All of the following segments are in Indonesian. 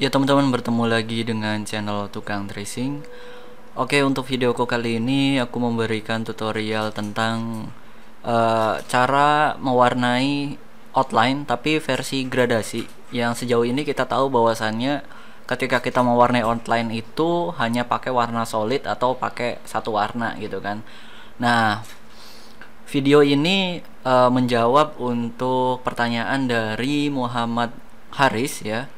Ya teman-teman bertemu lagi dengan channel Tukang Tracing Oke untuk videoku kali ini aku memberikan tutorial tentang uh, Cara mewarnai outline tapi versi gradasi Yang sejauh ini kita tahu bahwasannya ketika kita mewarnai outline itu hanya pakai warna solid atau pakai satu warna gitu kan Nah video ini uh, menjawab untuk pertanyaan dari Muhammad Haris ya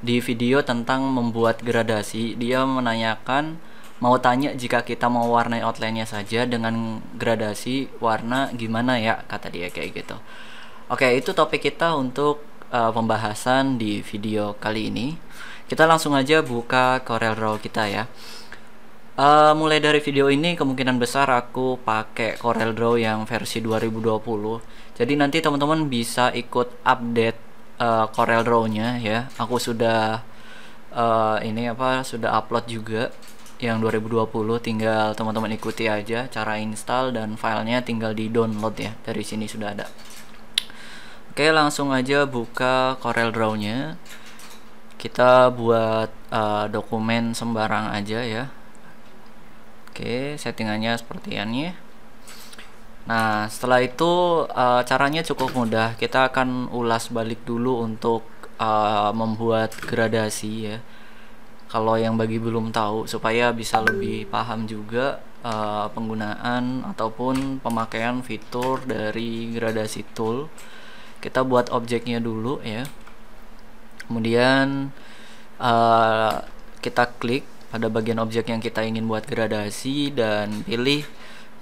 di video tentang membuat gradasi, dia menanyakan mau tanya jika kita mau warnai outline-nya saja dengan gradasi warna gimana ya kata dia kayak gitu. Oke, itu topik kita untuk uh, pembahasan di video kali ini. Kita langsung aja buka Corel Draw kita ya. Uh, mulai dari video ini kemungkinan besar aku pakai Corel Draw yang versi 2020. Jadi nanti teman-teman bisa ikut update uh, Corel Draw-nya ya. Aku sudah uh, ini apa sudah upload juga yang 2020 tinggal teman-teman ikuti aja cara install dan filenya tinggal di download ya dari sini sudah ada oke langsung aja buka Corel Draw-nya kita buat uh, dokumen sembarang aja ya oke settingannya seperti ini Nah, setelah itu uh, caranya cukup mudah. Kita akan ulas balik dulu untuk uh, membuat gradasi ya. Kalau yang bagi belum tahu supaya bisa lebih paham juga uh, penggunaan ataupun pemakaian fitur dari gradasi tool. Kita buat objeknya dulu ya. Kemudian uh, kita klik pada bagian objek yang kita ingin buat gradasi dan pilih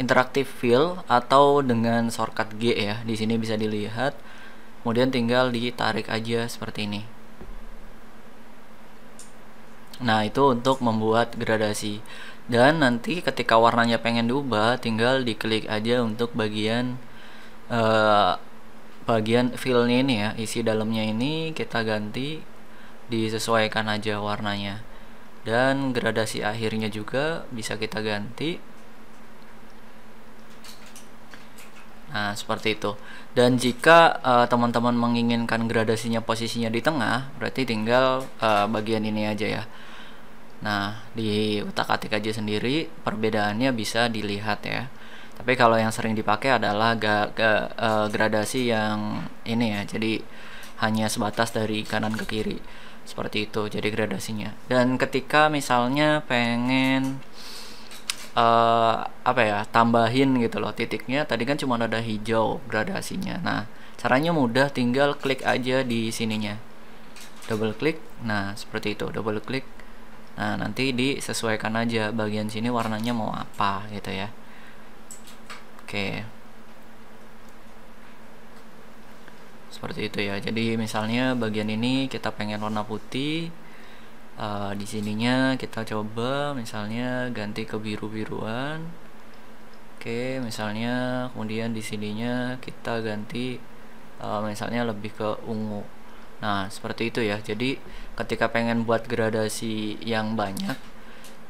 interactive fill atau dengan shortcut G ya. Di sini bisa dilihat. Kemudian tinggal ditarik aja seperti ini. Nah, itu untuk membuat gradasi. Dan nanti ketika warnanya pengen diubah, tinggal diklik aja untuk bagian uh, bagian fill ini ya, isi dalamnya ini kita ganti disesuaikan aja warnanya. Dan gradasi akhirnya juga bisa kita ganti Nah, seperti itu. Dan jika eh, teman-teman uh, menginginkan gradasinya posisinya di tengah, berarti tinggal uh, bagian ini aja ya. Nah, di utak-atik aja sendiri perbedaannya bisa dilihat ya. Tapi kalau yang sering dipakai adalah ga, ga, uh, gradasi yang ini ya. Jadi hanya sebatas dari kanan ke kiri. Seperti itu jadi gradasinya. Dan ketika misalnya pengen uh, apa ya tambahin gitu loh titiknya tadi kan cuma ada hijau gradasinya nah caranya mudah tinggal klik aja di sininya double klik nah seperti itu double klik nah nanti disesuaikan aja bagian sini warnanya mau apa gitu ya oke seperti itu ya jadi misalnya bagian ini kita pengen warna putih uh, di sininya kita coba misalnya ganti ke biru-biruan oke misalnya kemudian di sininya kita ganti uh, misalnya lebih ke ungu nah seperti itu ya jadi ketika pengen buat gradasi yang banyak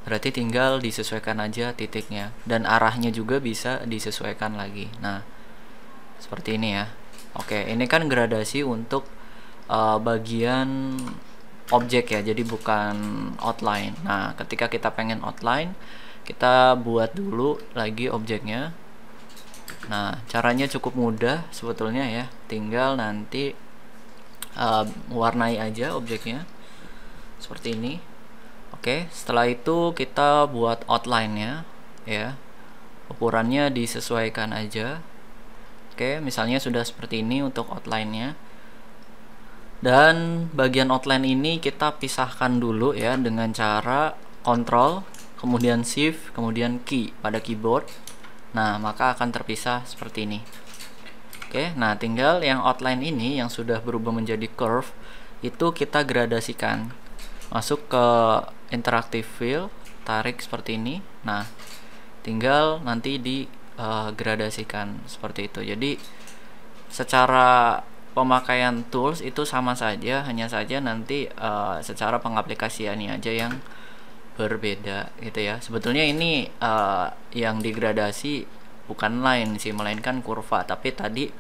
berarti tinggal disesuaikan aja titiknya dan arahnya juga bisa disesuaikan lagi nah seperti ini ya oke ini kan gradasi untuk uh, bagian objek ya jadi bukan outline nah ketika kita pengen outline kita buat dulu lagi objeknya nah caranya cukup mudah sebetulnya ya tinggal nanti uh, warnai aja objeknya seperti ini oke setelah itu kita buat outline nya ya ukurannya disesuaikan aja oke misalnya sudah seperti ini untuk outline nya dan bagian outline ini kita pisahkan dulu ya dengan cara control, kemudian shift, kemudian key pada keyboard. Nah, maka akan terpisah seperti ini. Oke, nah tinggal yang outline ini yang sudah berubah menjadi curve itu kita gradasikan. Masuk ke interactive fill, tarik seperti ini. Nah, tinggal nanti di uh, gradasikan seperti itu. Jadi secara pemakaian tools itu sama saja hanya saja nanti uh, secara pengaplikasiannya aja yang berbeda gitu ya sebetulnya ini uh, yang digradasi bukan line sih melainkan kurva tapi tadi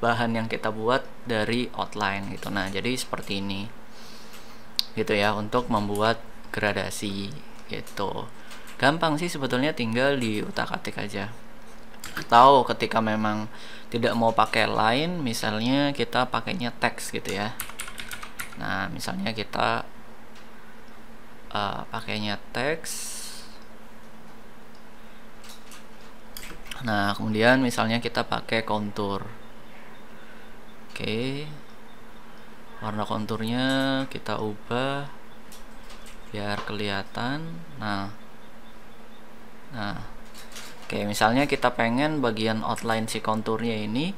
bahan yang kita buat dari outline gitu nah jadi seperti ini gitu ya untuk membuat gradasi gitu gampang sih sebetulnya tinggal di utak atik aja atau ketika memang tidak mau pakai line misalnya kita pakainya teks gitu ya nah misalnya kita uh, pakainya teks nah kemudian misalnya kita pakai kontur oke okay. warna konturnya kita ubah biar kelihatan nah nah Oke, misalnya kita pengen bagian outline si konturnya ini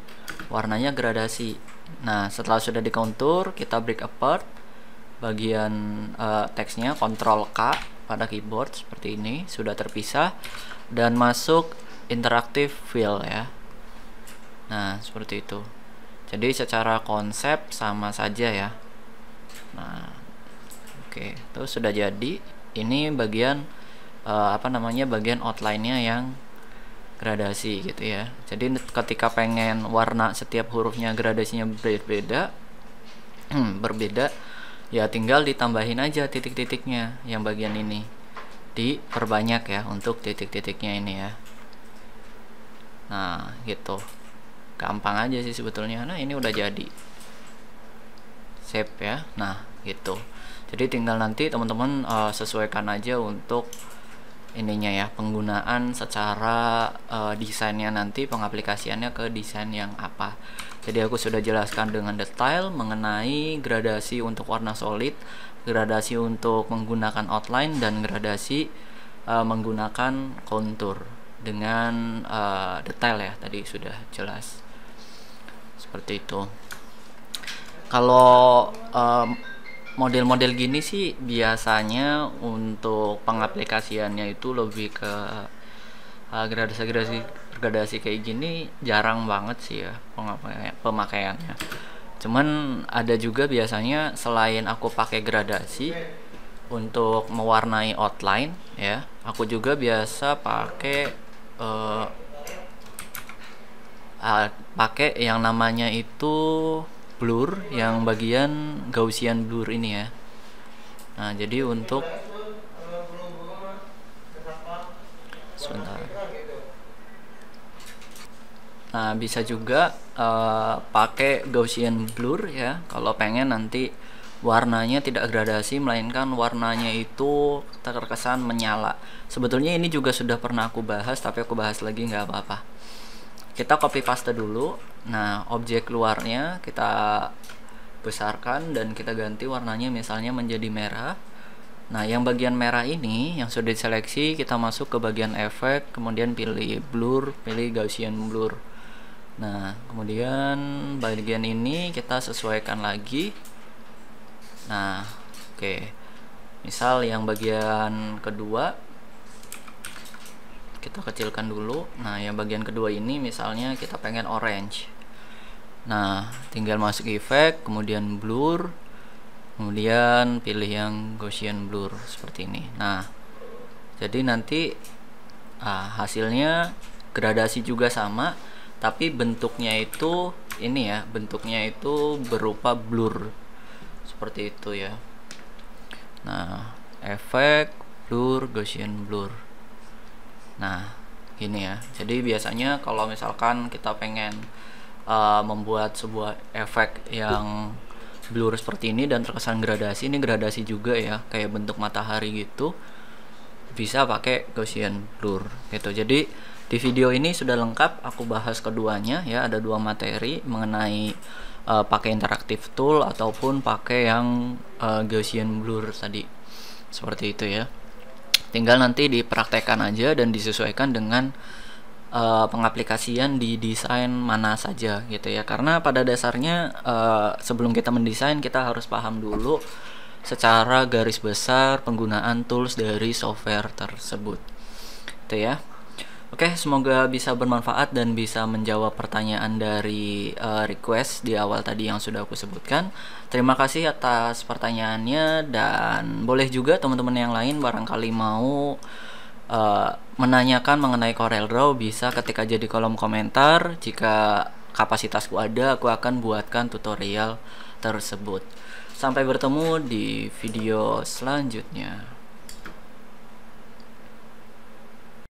warnanya gradasi. Nah, setelah sudah di kontur kita break apart bagian uh, teksnya Ctrl K pada keyboard seperti ini, sudah terpisah dan masuk interactive fill ya. Nah, seperti itu. Jadi secara konsep sama saja ya. Nah, oke, itu sudah jadi. Ini bagian uh, apa namanya bagian outline-nya yang gradasi gitu ya jadi ketika pengen warna setiap hurufnya gradasinya berbeda hmm, berbeda ya tinggal ditambahin aja titik-titiknya yang bagian ini diperbanyak ya untuk titik-titiknya ini ya nah gitu gampang aja sih sebetulnya nah ini udah jadi save ya nah gitu jadi tinggal nanti teman-teman uh, sesuaikan aja untuk ininya ya penggunaan secara uh, desainnya nanti pengaplikasiannya ke desain yang apa jadi aku sudah jelaskan dengan detail mengenai gradasi untuk warna solid gradasi untuk menggunakan outline dan gradasi uh, menggunakan kontur dengan uh, detail ya tadi sudah jelas seperti itu kalau um, model-model gini sih biasanya untuk pengaplikasiannya itu lebih ke eh, gradasi gradasi gradasi gradasi kayak gini jarang banget sih ya pemakaiannya cuman ada juga biasanya selain aku pakai gradasi untuk mewarnai outline ya aku juga biasa pakai uh, uh, pakai yang namanya itu blur yang bagian Gaussian blur ini ya nah jadi untuk sebentar nah bisa juga uh, pakai Gaussian blur ya kalau pengen nanti warnanya tidak gradasi melainkan warnanya itu terkesan menyala sebetulnya ini juga sudah pernah aku bahas tapi aku bahas lagi nggak apa-apa kita copy paste dulu Nah, objek luarnya kita besarkan dan kita ganti warnanya misalnya menjadi merah. Nah, yang bagian merah ini yang sudah diseleksi, kita masuk ke bagian efek, kemudian pilih blur, pilih Gaussian blur. Nah, kemudian bagian ini kita sesuaikan lagi. Nah, oke. Okay. Misal yang bagian kedua kita kecilkan dulu nah yang bagian kedua ini misalnya kita pengen orange nah tinggal masuk efek kemudian blur kemudian pilih yang Gaussian blur seperti ini nah jadi nanti ah, hasilnya gradasi juga sama tapi bentuknya itu ini ya bentuknya itu berupa blur seperti itu ya nah efek blur Gaussian blur nah gini ya jadi biasanya kalau misalkan kita pengen uh, membuat sebuah efek yang blur seperti ini dan terkesan gradasi ini gradasi juga ya kayak bentuk matahari gitu bisa pakai Gaussian blur gitu jadi di video ini sudah lengkap aku bahas keduanya ya ada dua materi mengenai uh, pakai interaktif tool ataupun pakai yang uh, Gaussian blur tadi seperti itu ya tinggal nanti dipraktekkan aja dan disesuaikan dengan uh, pengaplikasian di desain mana saja gitu ya karena pada dasarnya uh, sebelum kita mendesain kita harus paham dulu secara garis besar penggunaan tools dari software tersebut itu ya Oke, okay, semoga bisa bermanfaat dan bisa menjawab pertanyaan dari uh, request di awal tadi yang sudah aku sebutkan. Terima kasih atas pertanyaannya dan boleh juga teman-teman yang lain barangkali mau uh, menanyakan mengenai Corel Draw bisa ketika jadi kolom komentar. Jika kapasitasku ada, aku akan buatkan tutorial tersebut. Sampai bertemu di video selanjutnya.